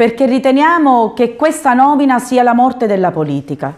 perché riteniamo che questa nomina sia la morte della politica.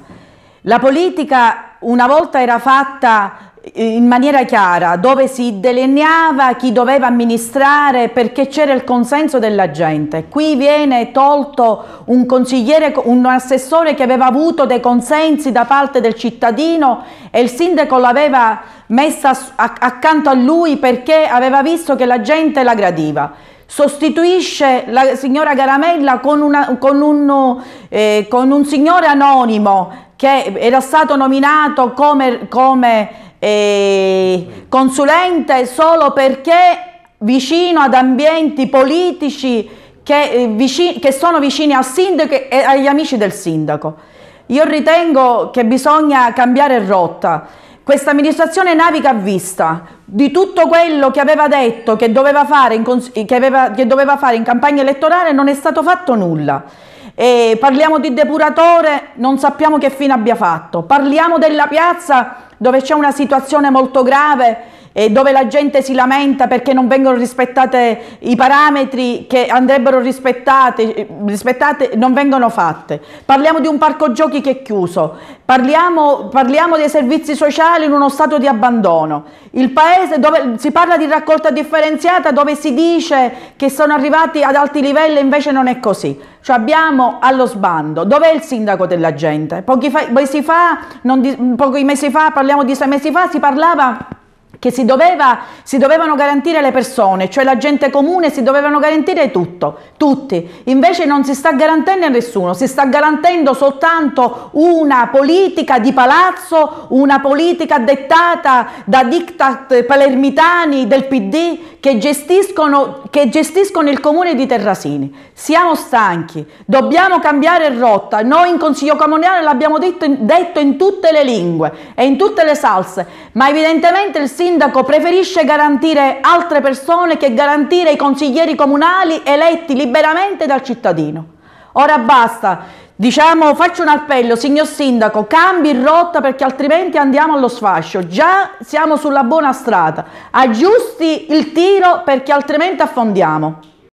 La politica una volta era fatta in maniera chiara dove si delineava chi doveva amministrare perché c'era il consenso della gente. Qui viene tolto un consigliere, un assessore che aveva avuto dei consensi da parte del cittadino e il sindaco l'aveva messa accanto a lui perché aveva visto che la gente la gradiva sostituisce la signora Garamella con, una, con, un, eh, con, un, signore anonimo che era stato nominato come, come eh, consulente solo perché vicino ad ambienti politici che, eh, vicini, che sono vicini al sindaco e agli amici del sindaco. Io ritengo che bisogna cambiare rotta. Questa amministrazione naviga a vista di tutto quello che aveva detto che doveva fare in, che aveva, che doveva fare in campagna elettorale non è stato fatto nulla. E parliamo di depuratore, non sappiamo che fine abbia fatto. Parliamo della piazza dove c'è una situazione molto grave eh, dove la gente si lamenta perché non vengono rispettati i parametri che andrebbero rispettati, rispettate non vengono fatte. Parliamo di un parco giochi che è chiuso, parliamo, parliamo dei servizi sociali in uno stato di abbandono. Il paese dove si parla di raccolta differenziata dove si dice che sono arrivati ad alti livelli invece non è così. Cioè abbiamo allo sbando, dov'è il sindaco della gente? Pochi, fa, mesi fa, non, pochi mesi fa, parliamo di sei mesi fa, si parlava che si, doveva, si, dovevano garantire le persone, cioè la gente comune, si dovevano garantire tutto, tutti. Invece non si sta garantendo a nessuno, si sta garantendo soltanto una politica di palazzo, una politica dettata da diktat palermitani del PD che gestiscono, che gestiscono il comune di Terrasini. Siamo stanchi, dobbiamo cambiare rotta. Noi in Consiglio Comunale l'abbiamo detto, detto in tutte le lingue e in tutte le salse, ma evidentemente il sindaco sindaco preferisce garantire altre persone che garantire i consiglieri comunali eletti liberamente dal cittadino. Ora basta, diciamo, faccio un appello, signor sindaco, cambi rotta perché altrimenti andiamo allo sfascio. Già siamo sulla buona strada, aggiusti il tiro perché altrimenti affondiamo.